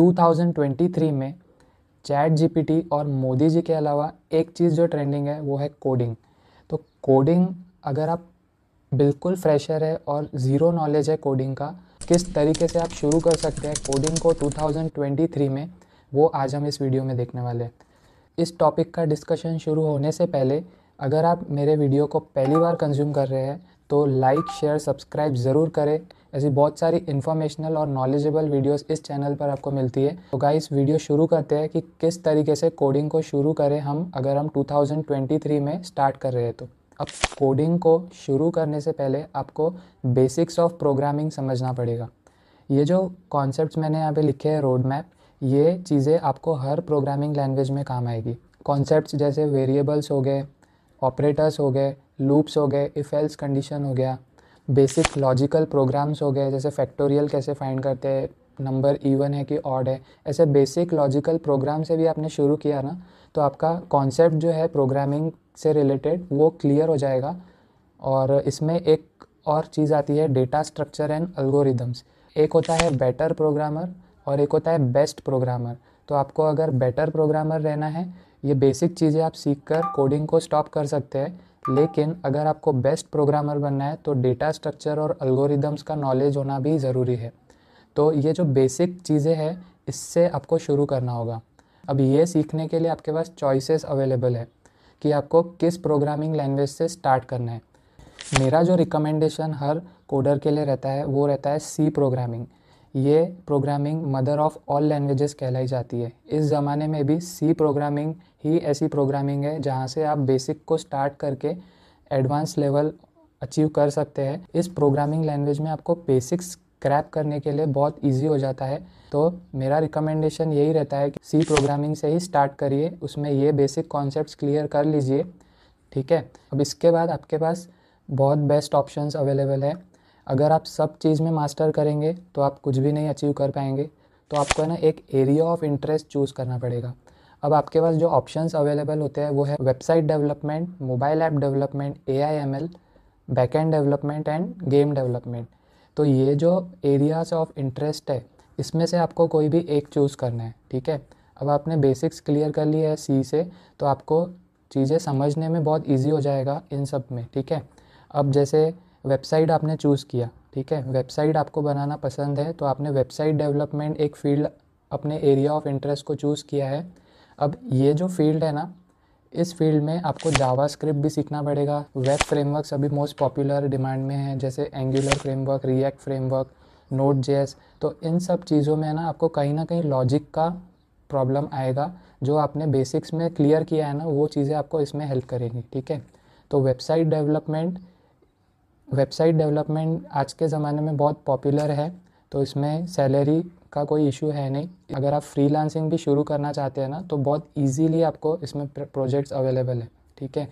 2023 में chat GPT और मोदी जी के अलावा एक चीज़ जो ट्रेंडिंग है वो है कोडिंग तो कोडिंग अगर आप बिल्कुल फ्रेशर है और ज़ीरो नॉलेज है कोडिंग का किस तरीके से आप शुरू कर सकते हैं कोडिंग को 2023 में वो आज हम इस वीडियो में देखने वाले हैं इस टॉपिक का डिस्कशन शुरू होने से पहले अगर आप मेरे वीडियो को पहली बार कंज्यूम कर रहे हैं तो लाइक शेयर सब्सक्राइब ज़रूर करें ऐसी बहुत सारी इन्फॉर्मेशनल और नॉलेजेबल वीडियोस इस चैनल पर आपको मिलती है तो गाइस वीडियो शुरू करते हैं कि किस तरीके से कोडिंग को शुरू करें हम अगर हम 2023 में स्टार्ट कर रहे हैं तो अब कोडिंग को शुरू करने से पहले आपको बेसिक्स ऑफ प्रोग्रामिंग समझना पड़ेगा ये जो कॉन्सेप्ट मैंने यहाँ पर लिखे हैं रोड मैप ये चीज़ें आपको हर प्रोग्रामिंग लैंग्वेज में काम आएगी कॉन्सेप्ट जैसे वेरिएबल्स हो गए ऑपरेटर्स हो गए लूप्स हो गए इफ़ेल्स कंडीशन हो गया बेसिक लॉजिकल प्रोग्राम्स हो गए जैसे फैक्टोरियल कैसे फाइंड करते हैं नंबर इवन है कि ऑड है ऐसे बेसिक लॉजिकल प्रोग्राम से भी आपने शुरू किया ना तो आपका कॉन्सेप्ट जो है प्रोग्रामिंग से रिलेटेड वो क्लियर हो जाएगा और इसमें एक और चीज़ आती है डेटा स्ट्रक्चर एंड अल्गोरिदम्स एक होता है बेटर प्रोग्रामर और एक होता है बेस्ट प्रोग्रामर तो आपको अगर बेटर प्रोग्रामर रहना है ये बेसिक चीज़ें आप सीख कर कोडिंग को स्टॉप कर सकते हैं लेकिन अगर आपको बेस्ट प्रोग्रामर बनना है तो डेटा स्ट्रक्चर और अल्गोरिदम्स का नॉलेज होना भी ज़रूरी है तो ये जो बेसिक चीज़ें हैं इससे आपको शुरू करना होगा अब ये सीखने के लिए आपके पास चॉइसेस अवेलेबल है कि आपको किस प्रोग्रामिंग लैंग्वेज से स्टार्ट करना है मेरा जो रिकमेंडेशन हर कोडर के लिए रहता है वो रहता है सी प्रोग्रामिंग ये programming mother of all languages कहलाई जाती है इस ज़माने में भी सी प्रोग्रामिंग ही ऐसी प्रोग्रामिंग है जहाँ से आप बेसिक को स्टार्ट करके एडवांस लेवल अचीव कर सकते हैं इस प्रोग्रामिंग लैंग्वेज में आपको बेसिक्स क्रैप करने के लिए बहुत इजी हो जाता है तो मेरा रिकमेंडेशन यही रहता है कि सी प्रोग्रामिंग से ही स्टार्ट करिए उसमें ये बेसिक कॉन्सेप्ट क्लियर कर लीजिए ठीक है अब इसके बाद आपके पास बहुत बेस्ट ऑप्शंस अवेलेबल है अगर आप सब चीज़ में मास्टर करेंगे तो आप कुछ भी नहीं अचीव कर पाएंगे तो आपको है ना एक एरिया ऑफ इंटरेस्ट चूज़ करना पड़ेगा अब आपके पास जो ऑप्शंस अवेलेबल होते हैं वो है website development mobile app development A I M L back end development and game development तो ये जो एरियाज ऑफ इंटरेस्ट है इसमें से आपको कोई भी एक चूज़ करना है ठीक है अब आपने बेसिक्स क्लियर कर लिया है सी से तो आपको चीज़ें समझने में बहुत ईजी हो जाएगा इन सब में ठीक है अब जैसे वेबसाइट आपने चूज़ किया ठीक है वेबसाइट आपको बनाना पसंद है तो आपने वेबसाइट डेवलपमेंट एक फील्ड अपने एरिया ऑफ इंटरेस्ट को चूज़ किया है अब ये जो फील्ड है ना इस फील्ड में आपको जावा स्क्रिप्ट भी सीखना पड़ेगा वेब फ्रेमवर्क अभी मोस्ट पॉपुलर डिमांड में है जैसे Angular framework React framework Node JS तो इन सब चीज़ों में ना आपको कहीं ना कहीं लॉजिक का प्रॉब्लम आएगा जो आपने बेसिक्स में क्लियर किया है ना वो चीज़ें आपको इसमें हेल्प करेंगी ठीक है तो वेबसाइट डेवलपमेंट वेबसाइट डेवलपमेंट आज के ज़माने में बहुत पॉपुलर है तो इसमें सैलरी का कोई इशू है नहीं अगर आप फ्रीलांसिंग भी शुरू करना चाहते हैं ना तो बहुत इजीली आपको इसमें प्रोजेक्ट्स अवेलेबल है ठीक है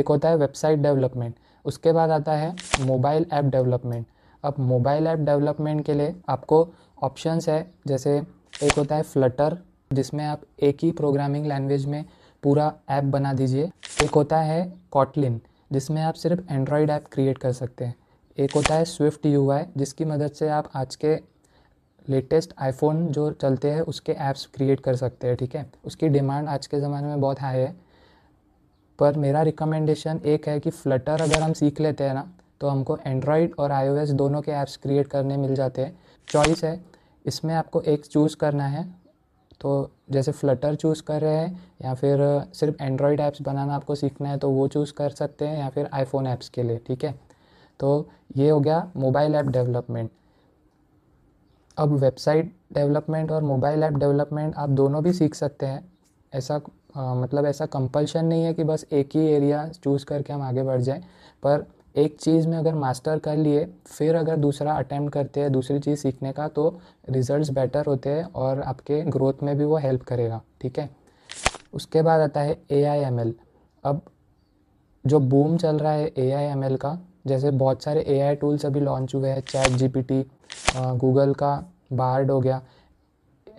एक होता है वेबसाइट डेवलपमेंट उसके बाद आता है मोबाइल ऐप डेवलपमेंट अब मोबाइल ऐप डेवलपमेंट के लिए आपको ऑप्शंस है जैसे एक होता है फ्लटर जिसमें आप एक ही प्रोग्रामिंग लैंग्वेज में पूरा ऐप बना दीजिए एक होता है कॉटलिन जिसमें आप सिर्फ एंड्रॉयड ऐप क्रिएट कर सकते हैं एक होता है स्विफ्ट यू जिसकी मदद से आप आज के लेटेस्ट आईफोन जो चलते हैं उसके ऐप्स क्रिएट कर सकते हैं ठीक है उसकी डिमांड आज के ज़माने में बहुत हाई है पर मेरा रिकमेंडेशन एक है कि फ्लटर अगर हम सीख लेते हैं ना तो हमको एंड्रॉयड और आईओएस दोनों के ऐप्स क्रिएट करने मिल जाते हैं चॉइस है इसमें आपको एक चूज़ करना है तो जैसे फ्लटर चूज़ कर रहे हैं या फिर सिर्फ एंड्रॉयड ऐप्स बनाना आपको सीखना है तो वो चूज़ कर सकते हैं या फिर आईफोन ऐप्स के लिए ठीक है तो ये हो गया मोबाइल ऐप डेवलपमेंट अब वेबसाइट डेवलपमेंट और मोबाइल ऐप डेवलपमेंट आप दोनों भी सीख सकते हैं ऐसा आ, मतलब ऐसा कंपल्शन नहीं है कि बस एक ही एरिया चूज़ करके हम आगे बढ़ जाएं पर एक चीज़ में अगर मास्टर कर लिए फिर अगर दूसरा अटैम्प्ट करते हैं दूसरी चीज़ सीखने का तो रिजल्ट्स बेटर होते हैं और आपके ग्रोथ में भी वो हेल्प करेगा ठीक है उसके बाद आता है ए आई एम एल अब जो बूम चल रहा है ए आई एम एल का जैसे बहुत सारे ए आई टूल्स अभी लॉन्च हुए हैं chat G P T Google का बार्ड हो गया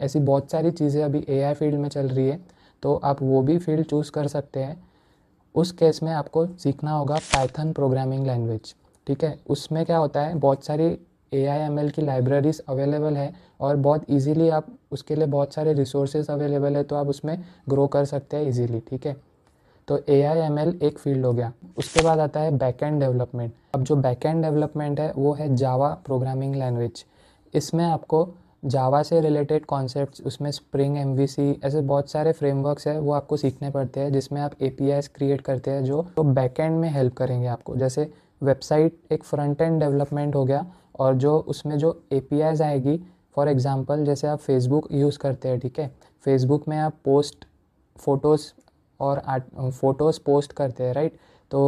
ऐसी बहुत सारी चीज़ें अभी ए आई फील्ड में चल रही है तो आप वो भी फील्ड चूज़ कर सकते हैं उस केस में आपको सीखना होगा पाइथन प्रोग्रामिंग लैंग्वेज ठीक है उसमें क्या होता है बहुत सारी ए आई एम एल की लाइब्रेरीज अवेलेबल है और बहुत ईजीली आप उसके लिए बहुत सारे रिसोर्सेज अवेलेबल है तो आप उसमें ग्रो कर सकते हैं ईजीली ठीक है तो ए आई एम एल एक फील्ड हो गया उसके बाद आता है बैक एंड डेवलपमेंट अब जो बैक एंड डेवलपमेंट है वो है जावा प्रोग्रामिंग लैंग्वेज इसमें आपको जावा से रिलेटेड कॉन्सेप्ट उसमें स्प्रिंग एम ऐसे बहुत सारे फ्रेमवर्क्स है वो आपको सीखने पड़ते हैं जिसमें आप ए क्रिएट करते हैं जो तो एंड में हेल्प करेंगे आपको जैसे वेबसाइट एक फ्रंट एंड डेवलपमेंट हो गया और जो उसमें जो ए आएगी फॉर एग्ज़ाम्पल जैसे आप फेसबुक यूज़ करते हैं ठीक है फेसबुक में आप पोस्ट फ़ोटोज़ और आर्ट फ़ोटोज़ पोस्ट करते हैं राइट तो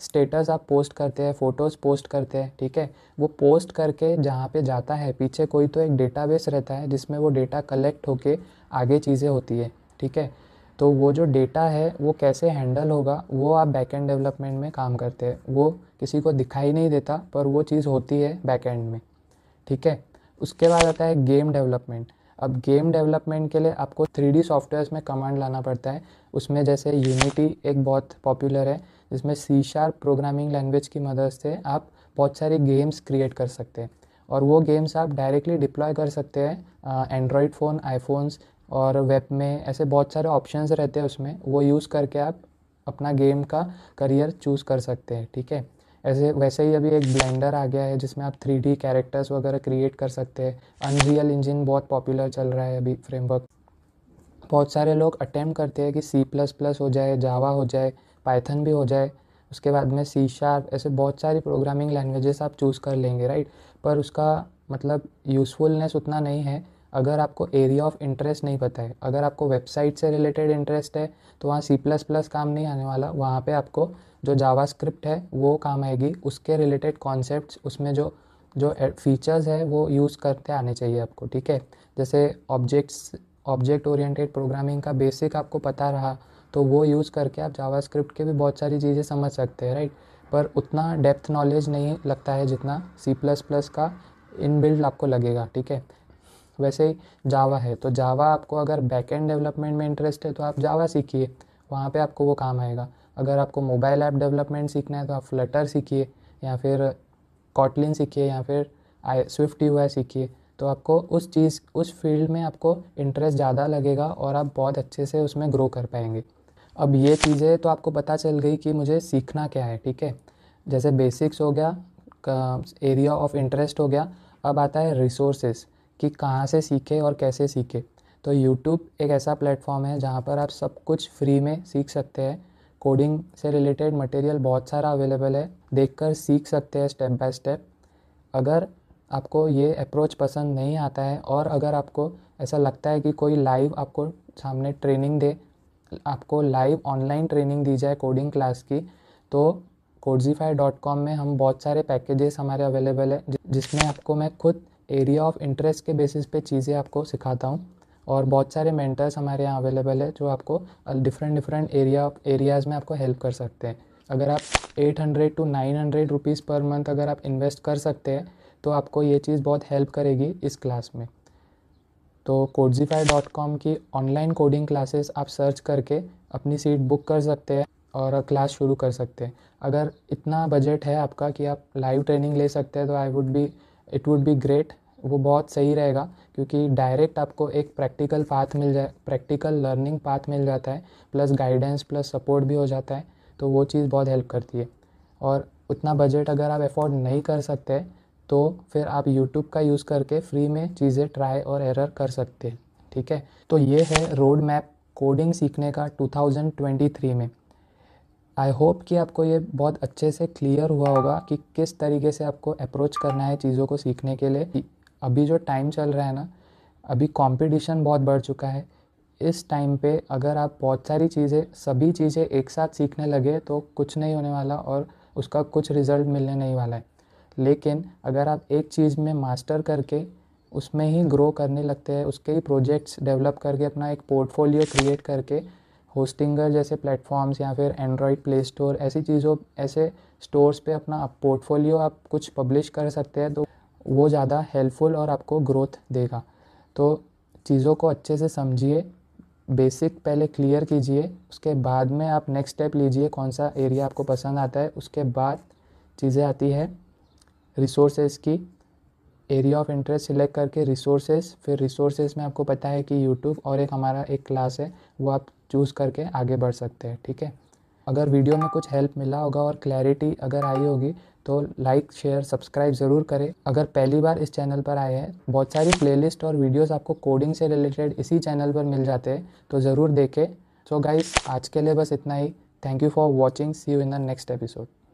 स्टेटस आप पोस्ट करते हैं फ़ोटोज़ पोस्ट करते हैं ठीक है वो पोस्ट करके जहाँ पे जाता है पीछे कोई तो एक डेटाबेस रहता है जिसमें वो डेटा कलेक्ट होके आगे चीज़ें होती है ठीक है तो वो जो डेटा है वो कैसे हैंडल होगा वो आप बैकएंड डेवलपमेंट में काम करते हैं वो किसी को दिखाई नहीं देता पर वो चीज़ होती है बैकएंड में ठीक है उसके बाद आता है गेम डेवलपमेंट अब गेम डेवलपमेंट के लिए आपको थ्री डी सॉफ्टवेयर्स में कमांड लाना पड़ता है उसमें जैसे यूनिटी एक बहुत पॉपुलर है जिसमें सी शार प्रोग्रामिंग लैंग्वेज की मदद से आप बहुत सारे गेम्स क्रिएट कर सकते हैं और वो गेम्स आप डायरेक्टली डिप्लॉय कर सकते हैं एंड्रॉयड फ़ोन आईफोन्स और वेब में ऐसे बहुत सारे ऑप्शंस रहते हैं उसमें वो यूज़ करके आप अपना गेम का करियर चूज़ कर सकते हैं ठीक है ऐसे वैसे ही अभी एक ब्लेंडर आ गया है जिसमें आप थ्री डी कैरेक्टर्स वगैरह क्रिएट कर सकते हैं अनरियल इंजन बहुत पॉपुलर चल रहा है अभी फ्रेमवर्क बहुत सारे लोग अटैम्प्ट करते हैं कि सी प्लस प्लस हो जाए जावा हो जाए पाइथन भी हो जाए उसके बाद में सी शार्प ऐसे बहुत सारी प्रोग्रामिंग लैंग्वेजेस आप चूज़ कर लेंगे राइट पर उसका मतलब यूज़फुलनेस उतना नहीं है अगर आपको एरिया ऑफ इंटरेस्ट नहीं पता है अगर आपको वेबसाइट से रिलेटेड इंटरेस्ट है तो वहाँ सी प्लस प्लस काम नहीं आने वाला वहाँ पे आपको जो जावा स्क्रिप्ट है वो काम आएगी उसके रिलेटेड कॉन्सेप्ट उसमें जो जो फीचर्स है वो यूज़ करते आने चाहिए आपको ठीक है जैसे ऑब्जेक्ट्स ऑब्जेक्ट ओरिएंटेड प्रोग्रामिंग का बेसिक आपको पता रहा तो वो यूज़ करके आप जावा स्क्रिप्ट के भी बहुत सारी चीज़ें समझ सकते हैं राइट पर उतना डेप्थ नॉलेज नहीं लगता है जितना सी प्लस प्लस का इन बिल्ड आपको लगेगा ठीक है वैसे ही जावा है तो जावा आपको अगर बैक एंड डेवलपमेंट में इंटरेस्ट है तो आप जावा सीखिए वहाँ पे आपको वो काम आएगा अगर आपको मोबाइल ऐप डेवलपमेंट सीखना है तो आप फ्लटर सीखिए या फिर कॉटलिन सीखिए या फिर आई स्विफ्ट यू सीखिए तो आपको उस चीज़ उस फील्ड में आपको इंटरेस्ट ज़्यादा लगेगा और आप बहुत अच्छे से उसमें ग्रो कर पाएंगे अब ये चीज़ें तो आपको पता चल गई कि मुझे सीखना क्या है ठीक है जैसे बेसिक्स हो गया एरिया ऑफ इंटरेस्ट हो गया अब आता है रिसोर्सेस कि कहाँ से सीखे और कैसे सीखे तो यूट्यूब एक ऐसा प्लेटफॉर्म है जहाँ पर आप सब कुछ फ्री में सीख सकते हैं कोडिंग से रिलेटेड मटेरियल बहुत सारा अवेलेबल है देखकर सीख सकते हैं स्टेप बाय स्टेप अगर आपको ये अप्रोच पसंद नहीं आता है और अगर आपको ऐसा लगता है कि कोई लाइव आपको सामने ट्रेनिंग दे आपको लाइव ऑनलाइन ट्रेनिंग दी जाए कोडिंग क्लास की तो कोडजीफाई डॉट कॉम में हम बहुत सारे पैकेजेस हमारे अवेलेबल है जिसमें आपको मैं खुद एरिया ऑफ इंटरेस्ट के बेसिस पे चीज़ें आपको सिखाता हूँ और बहुत सारे मेंटर्स हमारे यहाँ अवेलेबल है जो आपको डिफरेंट डिफरेंट एरिया एरियाज़ में आपको हेल्प कर सकते हैं अगर आप 800 टू 900 रुपीस पर मंथ अगर आप इन्वेस्ट कर सकते हैं तो आपको ये चीज़ बहुत हेल्प करेगी इस क्लास में तो कोडजीफाई डॉट कॉम की ऑनलाइन कोडिंग क्लासेस आप सर्च करके अपनी सीट बुक कर सकते हैं और क्लास शुरू कर सकते हैं अगर इतना बजट है आपका कि आप लाइव ट्रेनिंग ले सकते हैं तो I would be it would be great वो बहुत सही रहेगा क्योंकि डायरेक्ट आपको एक प्रैक्टिकल पाथ मिल जाए प्रैक्टिकल लर्निंग पाथ मिल जाता है प्लस गाइडेंस प्लस सपोर्ट भी हो जाता है तो वो चीज़ बहुत हेल्प करती है और उतना बजट अगर आप एफोर्ड नहीं कर सकते तो फिर आप यूट्यूब का यूज़ करके फ्री में चीज़ें ट्राई और एरर कर सकते हैं ठीक है तो ये है रोड मैप कोडिंग सीखने का 2023 में आई होप कि आपको ये बहुत अच्छे से क्लियर हुआ होगा कि किस तरीके से आपको अप्रोच करना है चीज़ों को सीखने के लिए अभी जो टाइम चल रहा है ना अभी कंपटीशन बहुत बढ़ चुका है इस टाइम पे अगर आप बहुत सारी चीज़ें सभी चीज़ें एक साथ सीखने लगे तो कुछ नहीं होने वाला और उसका कुछ रिज़ल्ट मिलने नहीं वाला है लेकिन अगर आप एक चीज़ में मास्टर करके उसमें ही ग्रो करने लगते हैं उसके ही प्रोजेक्ट्स डेवलप करके अपना एक पोर्टफोलियो क्रिएट करके होस्टिंगर जैसे प्लेटफॉर्म्स या फिर एंड्रॉयड प्ले स्टोर ऐसी चीज़ों ऐसे स्टोर्स पे अपना पोर्टफोलियो आप कुछ पब्लिश कर सकते हैं तो वो ज़्यादा हेल्पफुल और आपको ग्रोथ देगा तो चीज़ों को अच्छे से समझिए बेसिक पहले क्लियर कीजिए उसके बाद में आप नेक्स्ट स्टेप लीजिए कौन सा एरिया आपको पसंद आता है उसके बाद चीज़ें आती है रिसोर्सेज की एरिया ऑफ इंटरेस्ट सिलेक्ट करके रिसोर्सेज फिर रिसोर्सेज में आपको पता है कि यूट्यूब और एक हमारा एक क्लास है वो आप चूज़ करके आगे बढ़ सकते हैं ठीक है अगर वीडियो में कुछ हेल्प मिला होगा और क्लैरिटी अगर आई होगी तो लाइक शेयर सब्सक्राइब ज़रूर करें अगर पहली बार इस चैनल पर आए हैं बहुत सारी प्लेलिस्ट और वीडियोस आपको कोडिंग से रिलेटेड इसी चैनल पर मिल जाते हैं तो ज़रूर देखें सो so गाइस आज के लिए बस इतना ही thank you for watching see you in the next episode